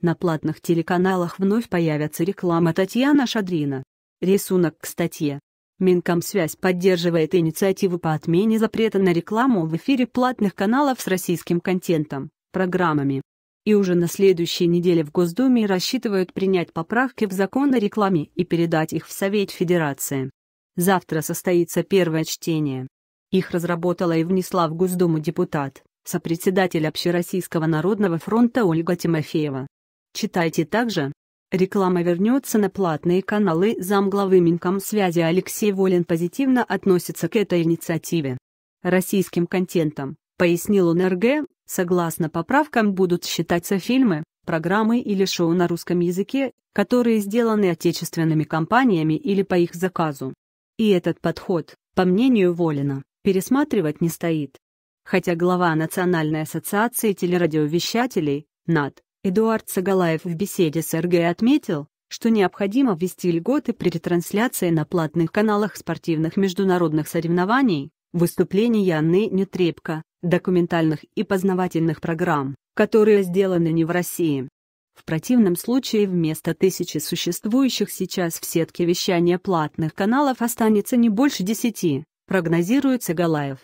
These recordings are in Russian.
На платных телеканалах вновь появится реклама Татьяна Шадрина. Рисунок к статье. Минкомсвязь поддерживает инициативу по отмене запрета на рекламу в эфире платных каналов с российским контентом, программами. И уже на следующей неделе в Госдуме рассчитывают принять поправки в закон о рекламе и передать их в Совет Федерации. Завтра состоится первое чтение. Их разработала и внесла в Госдуму депутат, сопредседатель Общероссийского народного фронта Ольга Тимофеева. Читайте также. Реклама вернется на платные каналы. Замглавы Минкомсвязи Алексей Волин позитивно относится к этой инициативе. Российским контентом, пояснил он РГ, согласно поправкам будут считаться фильмы, программы или шоу на русском языке, которые сделаны отечественными компаниями или по их заказу. И этот подход, по мнению Волина, пересматривать не стоит. Хотя глава Национальной ассоциации телерадиовещателей, НАТ, Эдуард Сагалаев в беседе с РГ отметил, что необходимо ввести льготы при ретрансляции на платных каналах спортивных международных соревнований, выступлений Яны Нетребко, документальных и познавательных программ, которые сделаны не в России. В противном случае вместо тысячи существующих сейчас в сетке вещания платных каналов останется не больше десяти, прогнозируется Галаев.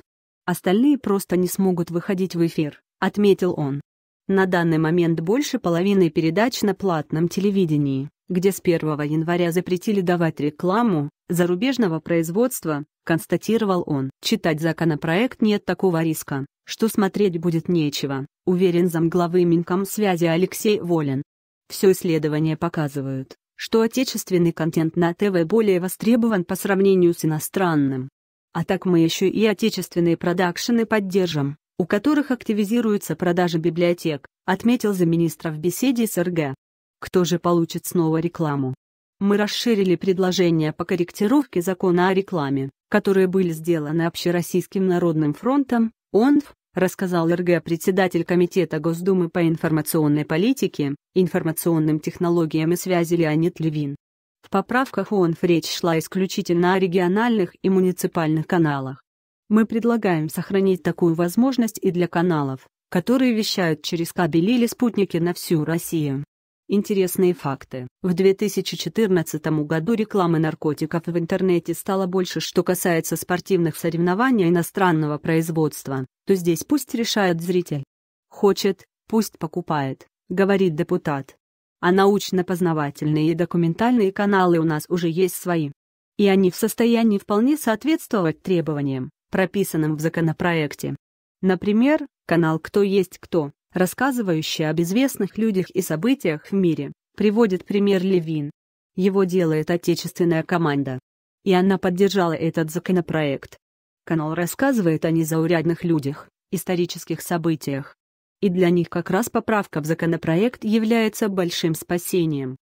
Остальные просто не смогут выходить в эфир, отметил он. На данный момент больше половины передач на платном телевидении, где с 1 января запретили давать рекламу зарубежного производства, констатировал он. Читать законопроект нет такого риска, что смотреть будет нечего, уверен замглавы Минкомсвязи Алексей Волин. Все исследования показывают, что отечественный контент на ТВ более востребован по сравнению с иностранным. А так мы еще и отечественные продакшены поддержим у которых активизируются продажи библиотек, отметил замминистра в беседе с РГ. Кто же получит снова рекламу? Мы расширили предложения по корректировке закона о рекламе, которые были сделаны Общероссийским народным фронтом, ОНФ, рассказал РГ председатель Комитета Госдумы по информационной политике, информационным технологиям и связи Леонид Левин. В поправках ОНФ речь шла исключительно о региональных и муниципальных каналах. Мы предлагаем сохранить такую возможность и для каналов, которые вещают через кабель или спутники на всю Россию. Интересные факты. В 2014 году рекламы наркотиков в интернете стало больше, что касается спортивных соревнований иностранного производства, то здесь пусть решает зритель. Хочет, пусть покупает, говорит депутат. А научно-познавательные и документальные каналы у нас уже есть свои. И они в состоянии вполне соответствовать требованиям, прописанным в законопроекте. Например, канал «Кто есть кто», рассказывающий об известных людях и событиях в мире, приводит пример Левин. Его делает отечественная команда. И она поддержала этот законопроект. Канал рассказывает о незаурядных людях, исторических событиях. И для них как раз поправка в законопроект является большим спасением.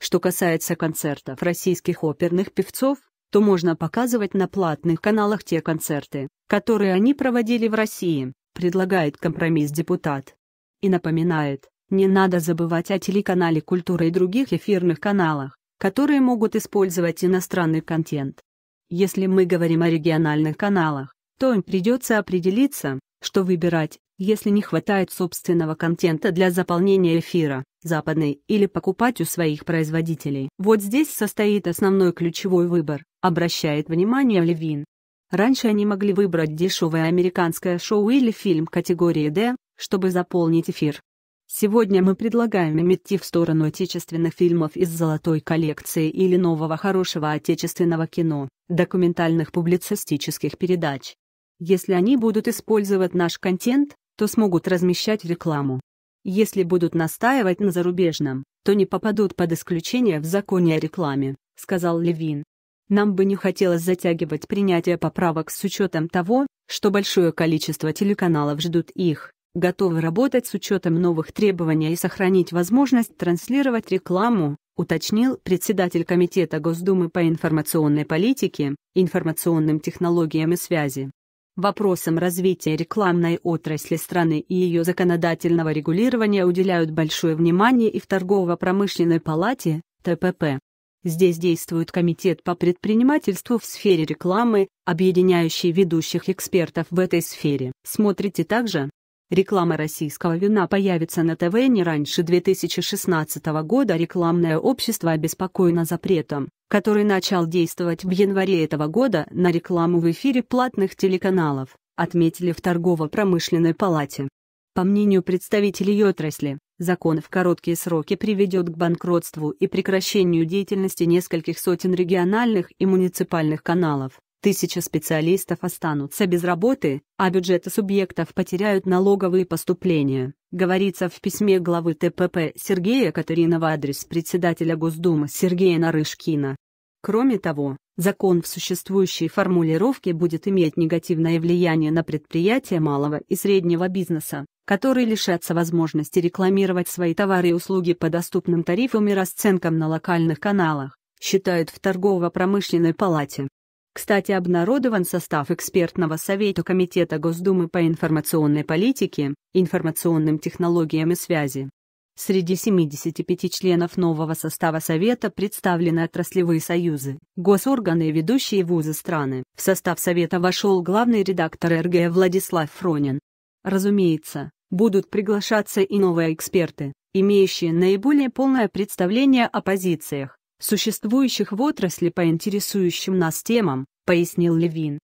Что касается концертов российских оперных певцов, то можно показывать на платных каналах те концерты, которые они проводили в России, предлагает компромисс депутат. И напоминает, не надо забывать о телеканале «Культура» и других эфирных каналах, которые могут использовать иностранный контент. Если мы говорим о региональных каналах, то им придется определиться, что выбирать, если не хватает собственного контента для заполнения эфира, западный или покупать у своих производителей. Вот здесь состоит основной ключевой выбор обращает внимание Левин. Раньше они могли выбрать дешевое американское шоу или фильм категории D, чтобы заполнить эфир. Сегодня мы предлагаем им идти в сторону отечественных фильмов из золотой коллекции или нового хорошего отечественного кино, документальных публицистических передач. Если они будут использовать наш контент, то смогут размещать рекламу. Если будут настаивать на зарубежном, то не попадут под исключение в законе о рекламе, сказал Левин. Нам бы не хотелось затягивать принятие поправок с учетом того, что большое количество телеканалов ждут их, готовы работать с учетом новых требований и сохранить возможность транслировать рекламу, уточнил председатель Комитета Госдумы по информационной политике, информационным технологиям и связи. Вопросам развития рекламной отрасли страны и ее законодательного регулирования уделяют большое внимание и в Торгово-промышленной палате, ТПП. Здесь действует Комитет по предпринимательству в сфере рекламы, объединяющий ведущих экспертов в этой сфере. Смотрите также. Реклама российского вина появится на ТВ не раньше 2016 года. Рекламное общество обеспокоено запретом, который начал действовать в январе этого года на рекламу в эфире платных телеканалов, отметили в торгово-промышленной палате. По мнению представителей отрасли, Закон в короткие сроки приведет к банкротству и прекращению деятельности нескольких сотен региональных и муниципальных каналов. Тысяча специалистов останутся без работы, а бюджеты субъектов потеряют налоговые поступления. Говорится в письме главы ТПП Сергея Катерина в адрес председателя Госдумы Сергея Нарышкина. Кроме того, закон в существующей формулировке будет иметь негативное влияние на предприятия малого и среднего бизнеса, которые лишатся возможности рекламировать свои товары и услуги по доступным тарифам и расценкам на локальных каналах, считают в торгово-промышленной палате. Кстати, обнародован состав экспертного совета Комитета Госдумы по информационной политике, информационным технологиям и связи. Среди 75 членов нового состава Совета представлены отраслевые союзы, госорганы и ведущие вузы страны. В состав Совета вошел главный редактор РГ Владислав Фронин. Разумеется, будут приглашаться и новые эксперты, имеющие наиболее полное представление о позициях, существующих в отрасли по интересующим нас темам, пояснил Левин.